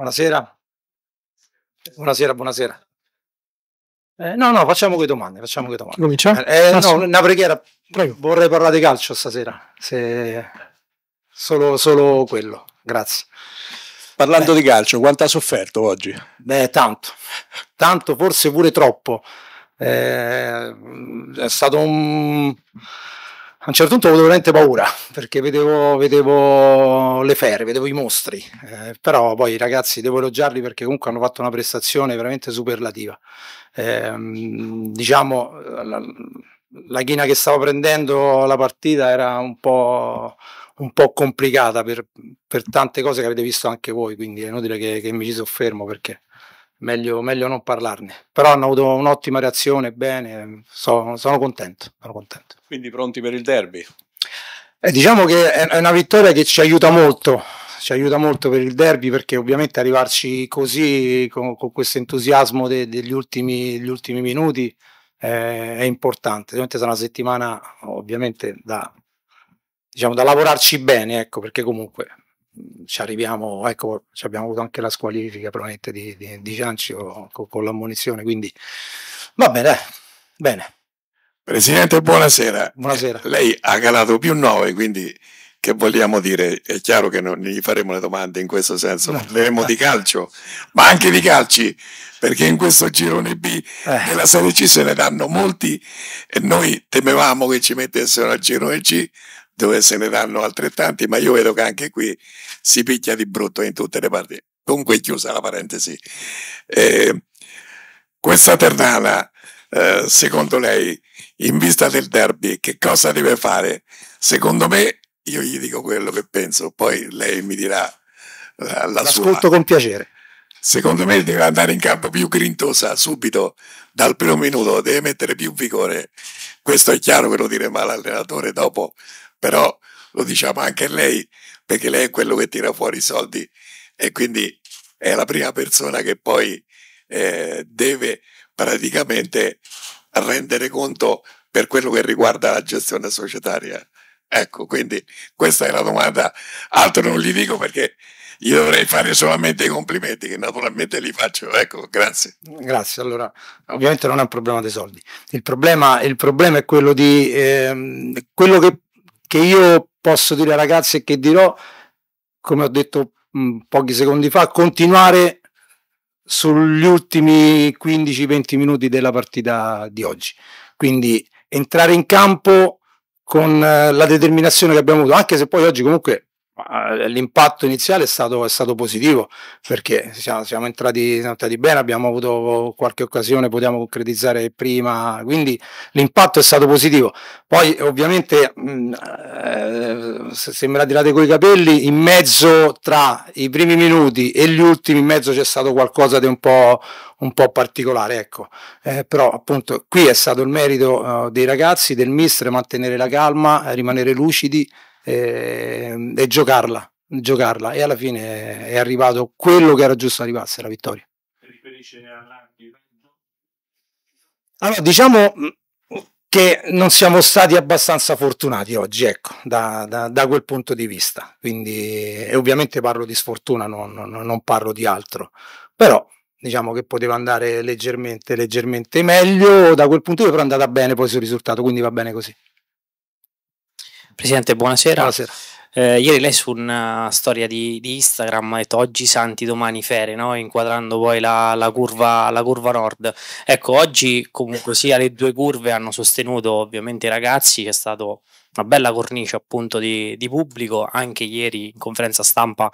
Buonasera. Buonasera, buonasera. Eh, no, no, facciamo che domande, facciamo che domande. Comincia? Eh, no, ah, una preghiera. Prego. Vorrei parlare di calcio stasera, se... solo, solo quello, grazie. Parlando Beh. di calcio, quanto ha sofferto oggi? Beh, tanto, tanto, forse pure troppo. Eh, è stato un a un certo punto avevo veramente paura perché vedevo, vedevo le fere, vedevo i mostri, eh, però poi ragazzi devo elogiarli perché comunque hanno fatto una prestazione veramente superlativa. Eh, diciamo, la, la china che stavo prendendo la partita era un po', un po complicata per, per, tante cose che avete visto anche voi, quindi è inutile che, che mi ci soffermo perché meglio, meglio non parlarne. Però hanno avuto un'ottima reazione, bene, sono, sono contento, sono contento. Quindi pronti per il derby? Eh, diciamo che è una vittoria che ci aiuta molto, ci aiuta molto per il derby perché ovviamente arrivarci così con, con questo entusiasmo de, degli ultimi, ultimi minuti eh, è importante. Ovviamente sarà una settimana ovviamente da, diciamo, da lavorarci bene, ecco, perché comunque Mhmm, ci arriviamo, ecco, ci abbiamo avuto anche la squalifica probabilmente di, di, di Ciancio con, con l'ammonizione, quindi va bene, bene. Presidente, buonasera. Buonasera. Eh, lei ha calato più 9, quindi che vogliamo dire? È chiaro che non gli faremo le domande in questo senso, no. parleremo di calcio, ma anche di calci, perché in questo girone B nella eh. Serie C se ne danno molti e noi temevamo che ci mettessero al girone C, dove se ne danno altrettanti, ma io vedo che anche qui si picchia di brutto in tutte le parti. Comunque chiusa la parentesi. Eh, questa Ternana, eh, secondo lei, in vista del derby, che cosa deve fare? Secondo me, io gli dico quello che penso, poi lei mi dirà la, la L'ascolto sua. con piacere. Secondo me deve andare in campo più grintosa subito dal primo minuto, deve mettere più vigore. Questo è chiaro che lo dirà male l'allenatore dopo però lo diciamo anche a lei, perché lei è quello che tira fuori i soldi e quindi è la prima persona che poi eh, deve praticamente rendere conto per quello che riguarda la gestione societaria. Ecco, quindi questa è la domanda, altro non gli dico perché gli dovrei fare solamente i complimenti che naturalmente li faccio, ecco, grazie. Grazie, allora ovviamente non è un problema dei soldi, il problema, il problema è quello di eh, quello che che io posso dire ragazzi e che dirò, come ho detto mh, mm, pochi secondi fa, continuare sugli ultimi 15-20 minuti della partita di oggi. Quindi entrare in campo con eh, la determinazione che abbiamo avuto, anche se poi oggi comunque eh, l'impatto iniziale è stato, è stato positivo perché siamo, siamo, entrati, siamo, entrati, bene, abbiamo avuto qualche occasione, potevamo concretizzare prima, quindi l'impatto è stato positivo. Poi ovviamente mh, mm, eh, se me la tirate coi capelli, in mezzo tra i primi minuti e gli ultimi, in mezzo c'è stato qualcosa di un po', un po particolare, ecco. Eh, però appunto qui è stato il merito eh, dei ragazzi, del mister, mantenere la calma, rimanere lucidi e, ehm, e giocarla, giocarla. E alla fine è arrivato quello che era giusto arrivasse, la vittoria. Allora, diciamo mm, che non siamo stati abbastanza fortunati oggi, ecco, da, da, da quel punto di vista. Quindi, e ovviamente parlo di sfortuna, non, non, non parlo di altro. Però diciamo che poteva andare leggermente, leggermente meglio da quel punto di vista però è andata bene poi sul risultato quindi va bene così Presidente, buonasera. buonasera. Eh, ieri lei su una storia di, di, Instagram ha detto oggi santi, domani fere, no? inquadrando poi la, la, curva, la, curva, nord. Ecco, oggi comunque sia le due curve hanno sostenuto ovviamente i ragazzi, c'è stata una bella cornice appunto di, di, pubblico, anche ieri in conferenza stampa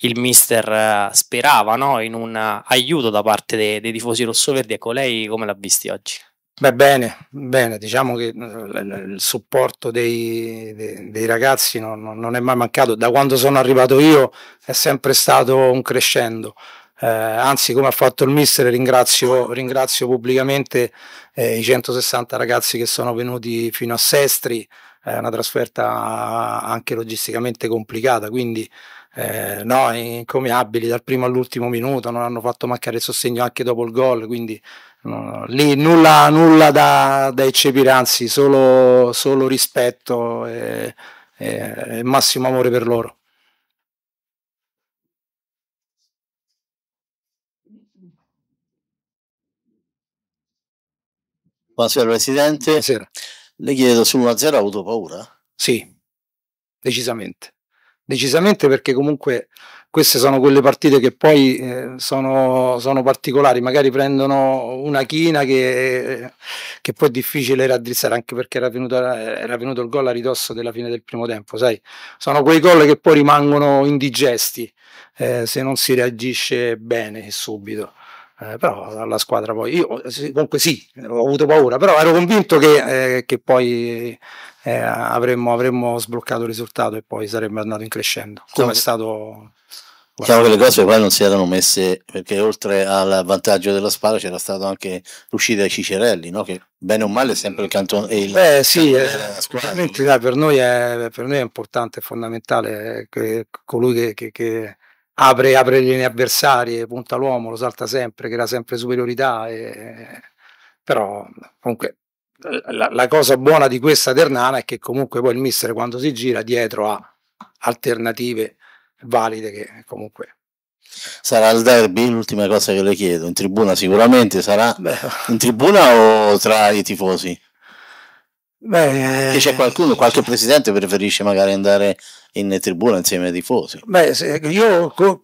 il mister eh, sperava no? in un eh, aiuto da parte dei, dei tifosi rossoverdi, ecco lei come l'ha visti oggi? Beh, bene, bene, diciamo che eh, il supporto dei, dei, ragazzi non, non, è mai mancato, da quando sono arrivato io è sempre stato un crescendo. Eh, anzi, come ha fatto il mister, ringrazio, ringrazio pubblicamente eh, i 160 ragazzi che sono venuti fino a Sestri, è una trasferta anche logisticamente complicata, quindi eh, no, incommiabili dal primo all'ultimo minuto, non hanno fatto mancare il sostegno anche dopo il gol, quindi no, lì nulla, nulla da, da eccepire, anzi solo, solo rispetto e, e, e massimo amore per loro. Buonasera Presidente. Buonasera. Le chiedo sul 1-0 ha avuto paura? Sì, decisamente decisamente perché comunque queste sono quelle partite che poi eh, sono, sono, particolari, magari prendono una china che, che poi è difficile raddrizzare anche perché era venuto, era venuto il gol a ridosso della fine del primo tempo, sai? Sono quei gol che poi rimangono indigesti eh, se non si reagisce bene subito. Eh, però la squadra poi, io comunque sì, ho avuto paura, però ero convinto che, eh, che poi eh, avremmo, avremmo, sbloccato il risultato e poi sarebbe andato in crescendo, come diciamo è stato... Diciamo che le cose poi non si erano messe perché oltre al vantaggio della spada c'era stato anche l'uscita dei Cicerelli, no? che bene o male è sempre il cantone. Il sì, eh, dai, per, noi è, per, noi è, importante, è fondamentale eh, colui che, che, che apre, apre le linee avversarie, punta l'uomo, lo salta sempre, crea sempre superiorità. E, però comunque eh, la, la, cosa buona di questa Ternana è che comunque poi il mister quando si gira dietro ha alternative valide che comunque sarà il derby l'ultima cosa che le chiedo in tribuna sicuramente sarà Beh. in tribuna o tra i tifosi Beh, che c'è eh, qualcuno, qualche presidente preferisce magari andare in tribuna insieme ai tifosi. Beh, io con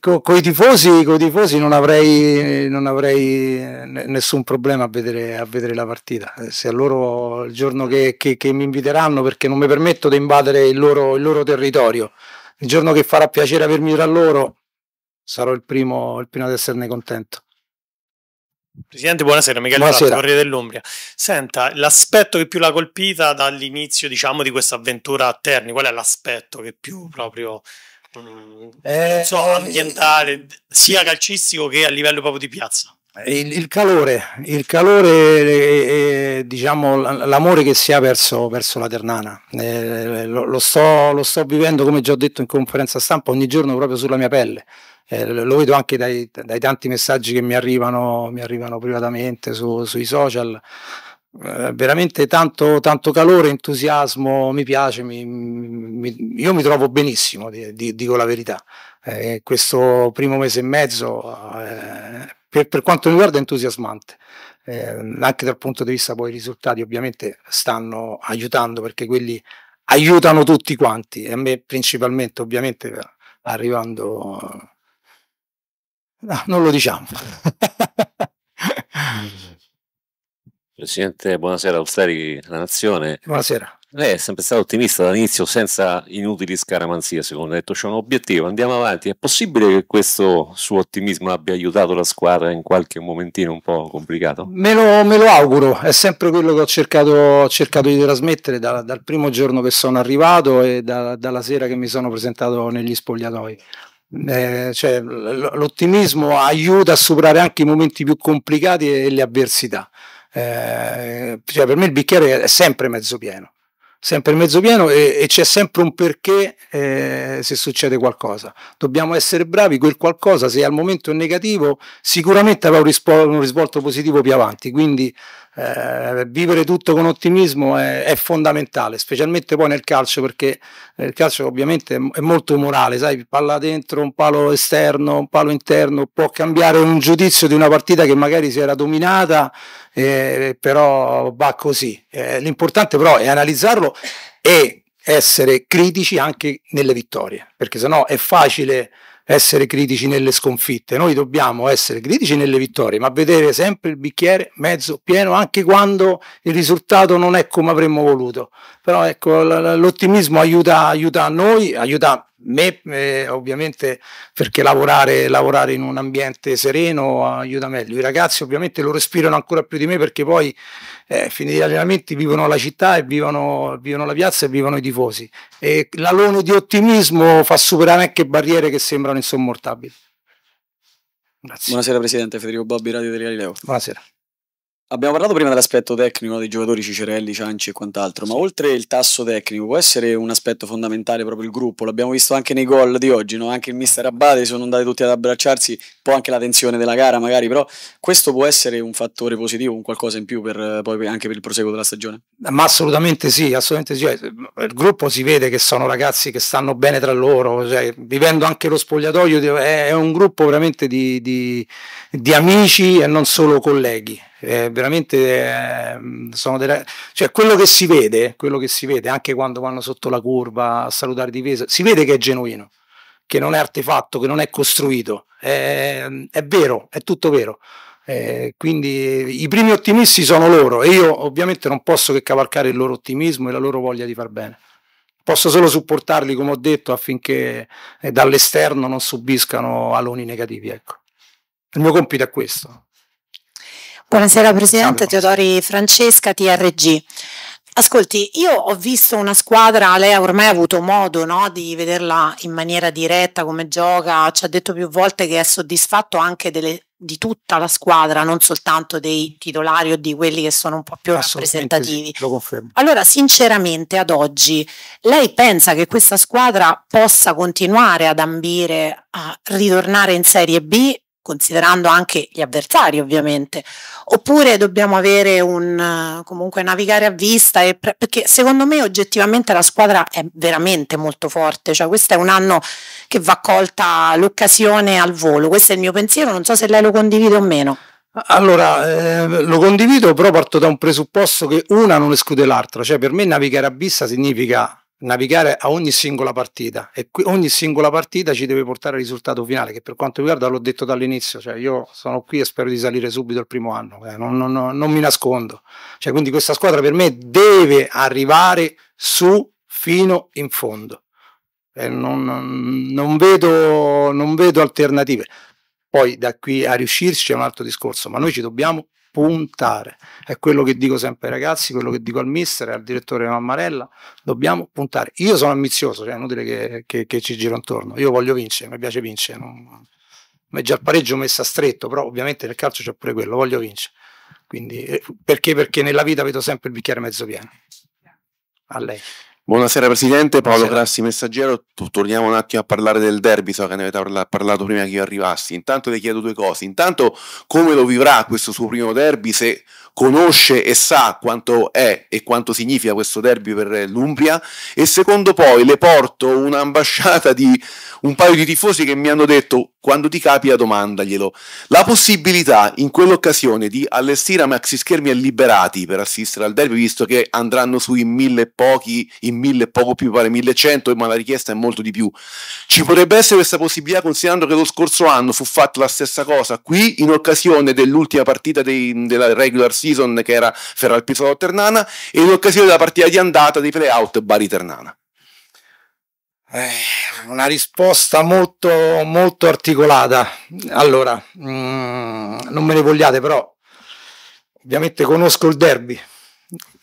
co, co, i tifosi, coi tifosi non, avrei, non avrei nessun problema a vedere, a vedere, la partita. Eh, se a loro il giorno che, che, che, mi inviteranno, perché non mi permetto di invadere il loro, il loro territorio, il giorno che farà piacere avermi tra loro, sarò il primo, il primo ad esserne contento. Presidente, buonasera, Michele Fratti, Corriere dell'Umbria. Senta, l'aspetto che più l'ha colpita dall'inizio, diciamo, di questa avventura a Terni, qual è l'aspetto che più proprio mm, eh, so, ambientale, sia calcistico che a livello proprio di piazza? Il, il, calore, il calore e, eh, eh, diciamo, l'amore che si ha verso, verso la Ternana, eh, lo, lo, sto, lo, sto, vivendo come già ho detto in conferenza stampa ogni giorno proprio sulla mia pelle, eh, lo vedo anche dai, dai, tanti messaggi che mi arrivano, mi arrivano privatamente su, sui social, eh, veramente tanto, tanto, calore, entusiasmo, mi piace, mi, mi, io mi trovo benissimo, di, di, dico la verità, eh, questo primo mese e mezzo per, per quanto mi riguarda entusiasmante. Eh, anche dal punto di vista poi i risultati ovviamente stanno aiutando perché quelli aiutano tutti quanti e a me principalmente ovviamente eh, arrivando no, non lo diciamo Presidente, buonasera Austeri, la Nazione. Buonasera. Lei eh, è sempre stato ottimista dall'inizio, senza inutili scaramanzie, secondo me. detto c'è un obiettivo, andiamo avanti. È possibile che questo suo ottimismo abbia aiutato la squadra in qualche momentino un po' complicato? Me lo, me lo auguro, è sempre quello che ho cercato, cercato di trasmettere da, dal primo giorno che sono arrivato e da, dalla sera che mi sono presentato negli spogliatoi. Eh, cioè, l'ottimismo aiuta a superare anche i momenti più complicati e le avversità. Eh, cioè per me il bicchiere è sempre mezzo pieno sempre mezzo pieno e, e c'è sempre un perché eh, se succede qualcosa. Dobbiamo essere bravi, quel qualcosa se al momento è negativo sicuramente avrà un, risvolto, un risvolto positivo più avanti, quindi eh, vivere tutto con ottimismo è, è, fondamentale, specialmente poi nel calcio, perché il calcio ovviamente è molto morale, sai, palla dentro, un palo esterno, un palo interno, può cambiare un giudizio di una partita che magari si era dominata, eh, però va così. Eh, l'importante però è analizzarlo e essere critici anche nelle vittorie, perché sennò è facile essere critici nelle sconfitte, noi dobbiamo essere critici nelle vittorie, ma vedere sempre il bicchiere mezzo pieno anche quando il risultato non è come avremmo voluto. Però ecco, l'ottimismo aiuta, aiuta a noi, aiuta me eh, ovviamente perché lavorare, lavorare, in un ambiente sereno aiuta meglio. I ragazzi ovviamente lo respirano ancora più di me perché poi eh, finiti gli allenamenti vivono la città e vivono, vivono, la piazza e vivono i tifosi. E l'alone di ottimismo fa superare anche barriere che sembrano insommortabili. Grazie. Buonasera Presidente, Federico Bobbi, Radio di Leo. Buonasera. Abbiamo parlato prima dell'aspetto tecnico dei giocatori Cicerelli, Cianci e quant'altro, ma oltre il tasso tecnico può essere un aspetto fondamentale proprio il gruppo, l'abbiamo visto anche nei gol di oggi, no? anche il mister Abbate sono andati tutti ad abbracciarsi, poi anche la tensione della gara magari, però questo può essere un fattore positivo, un qualcosa in più per, poi anche per il proseguo della stagione? Ma assolutamente sì, assolutamente sì, cioè, il gruppo si vede che sono ragazzi che stanno bene tra loro, cioè, vivendo anche lo spogliatoio è un gruppo veramente di, di, di amici e non solo colleghi eh, veramente ehm, sono delle, cioè quello che si vede, quello che si vede anche quando vanno sotto la curva a salutare difesa, si vede che è genuino, che non è artefatto, che non è costruito, è, ehm, è vero, è tutto vero. Eh, quindi i primi ottimisti sono loro e io ovviamente non posso che cavalcare il loro ottimismo e la loro voglia di far bene. Posso solo supportarli, come ho detto, affinché eh, dall'esterno non subiscano aloni negativi. Ecco. Il mio compito è questo. Buonasera Presidente, Teodori Francesca, TRG. Ascolti, io ho visto una squadra, lei ormai ha avuto modo no, di vederla in maniera diretta come gioca, ci ha detto più volte che è soddisfatto anche delle, di tutta la squadra, non soltanto dei titolari o di quelli che sono un po' più rappresentativi. Sì, lo confermo. Allora, sinceramente, ad oggi, lei pensa che questa squadra possa continuare ad ambire a ritornare in Serie B considerando anche gli avversari ovviamente, oppure dobbiamo avere un comunque navigare a vista, e pre- perché secondo me oggettivamente la squadra è veramente molto forte, cioè questo è un anno che va colta l'occasione al volo, questo è il mio pensiero, non so se lei lo condivide o meno. Allora, eh, lo condivido, però parto da un presupposto che una non esclude l'altra, cioè per me navigare a vista significa navigare a ogni singola partita e qui, ogni singola partita ci deve portare al risultato finale che per quanto riguarda l'ho detto dall'inizio cioè io sono qui e spero di salire subito il primo anno eh, non, non, non, mi nascondo cioè, quindi questa squadra per me deve arrivare su fino in fondo eh, non, non, vedo, non vedo alternative poi da qui a riuscirci è un altro discorso ma noi ci dobbiamo puntare. È quello che dico sempre ai ragazzi, quello che dico al mister, al direttore Mammarella, dobbiamo puntare. Io sono ambizioso, cioè è inutile che, che, che ci giro intorno, io voglio vincere, mi piace vincere, non... ma è già il pareggio messa stretto, però ovviamente nel calcio c'è pure quello, voglio vincere. Quindi, eh, perché? Perché nella vita vedo sempre il bicchiere mezzo pieno. A lei. Buonasera Presidente, Paolo Buonasera. Crassi Messaggero, torniamo un attimo a parlare del derby, so che ne avete parlato prima che io arrivassi, intanto le chiedo due cose, intanto come lo vivrà questo suo primo derby, se conosce e sa quanto è e quanto significa questo derby per l'Umbria e secondo poi le porto un'ambasciata di un paio di tifosi che mi hanno detto quando ti capita domandaglielo. La possibilità in quell'occasione di allestire a maxi schermi e liberati per assistere al derby visto che andranno su in mille pochi, in mille poco più pare 1100 ma la richiesta è molto di più. Ci potrebbe essere questa possibilità considerando che lo scorso anno fu fatta la stessa cosa qui in occasione dell'ultima partita dei, della regular season season che era Ferralpizzo Ternana e in occasione della partita di andata dei play-out Bari Ternana. Eh, una risposta molto, molto articolata. Allora, mm, non me ne vogliate, però ovviamente conosco il derby.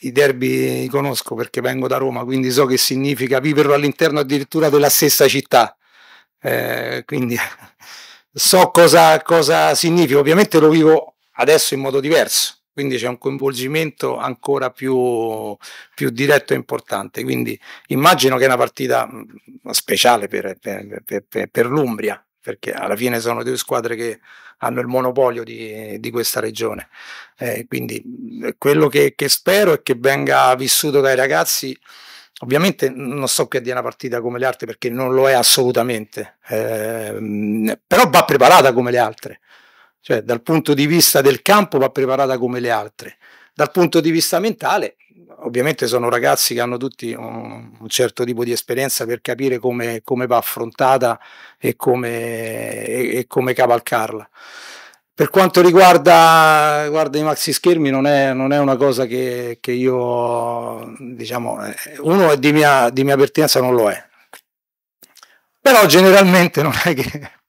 I derby li conosco perché vengo da Roma, quindi so che significa viverlo all'interno addirittura della stessa città. Eh, quindi so cosa, cosa significa. Ovviamente lo vivo adesso in modo diverso quindi c'è un coinvolgimento ancora più, più, diretto e importante. Quindi immagino che è una partita mm, speciale per, per, per, per l'Umbria, perché alla fine sono due squadre che hanno il monopolio di, di questa regione. Eh, quindi mm, quello che, che, spero è che venga vissuto dai ragazzi. Ovviamente non so che dia una partita come le altre perché non lo è assolutamente, eh, mm, però va preparata come le altre. Cioè, dal punto di vista del campo va preparata come le altre. Dal punto di vista mentale, ovviamente sono ragazzi che hanno tutti un, un certo tipo di esperienza per capire come, come va affrontata e come, e, e come cavalcarla. Per quanto riguarda, riguarda, i maxi schermi, non è, non è una cosa che, che, io, diciamo, eh, uno è di mia, di mia pertinenza non lo è, però generalmente non è che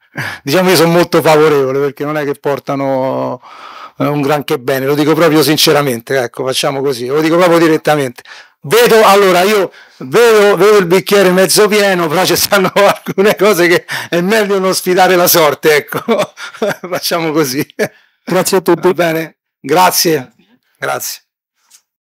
diciamo che sono molto favorevole perché non è che portano eh, un granché bene, lo dico proprio sinceramente, ecco, facciamo così, lo dico proprio direttamente. Vedo, allora, io vedo, vedo il bicchiere mezzo pieno, però ci stanno alcune cose che è meglio non sfidare la sorte, ecco, facciamo così. Grazie a tutti. Va bene, grazie. grazie.